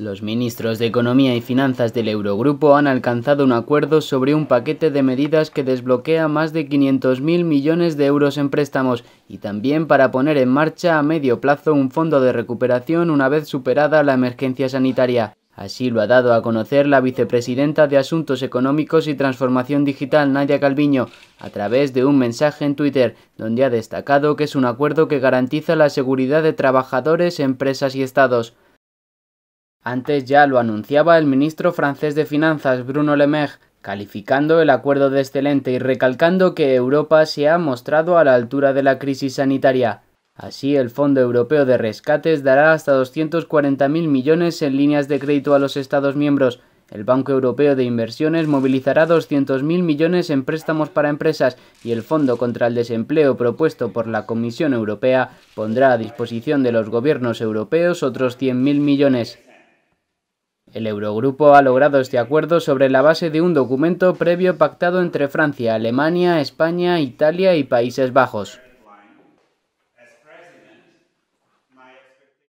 Los ministros de Economía y Finanzas del Eurogrupo han alcanzado un acuerdo sobre un paquete de medidas que desbloquea más de 500.000 millones de euros en préstamos y también para poner en marcha a medio plazo un fondo de recuperación una vez superada la emergencia sanitaria. Así lo ha dado a conocer la vicepresidenta de Asuntos Económicos y Transformación Digital, Nadia Calviño, a través de un mensaje en Twitter, donde ha destacado que es un acuerdo que garantiza la seguridad de trabajadores, empresas y estados. Antes ya lo anunciaba el ministro francés de Finanzas Bruno Le Maire, calificando el acuerdo de excelente y recalcando que Europa se ha mostrado a la altura de la crisis sanitaria. Así, el Fondo Europeo de Rescates dará hasta 240.000 millones en líneas de crédito a los Estados miembros. El Banco Europeo de Inversiones movilizará 200.000 millones en préstamos para empresas y el Fondo contra el Desempleo propuesto por la Comisión Europea pondrá a disposición de los gobiernos europeos otros 100.000 millones. El Eurogrupo ha logrado este acuerdo sobre la base de un documento previo pactado entre Francia, Alemania, España, Italia y Países Bajos.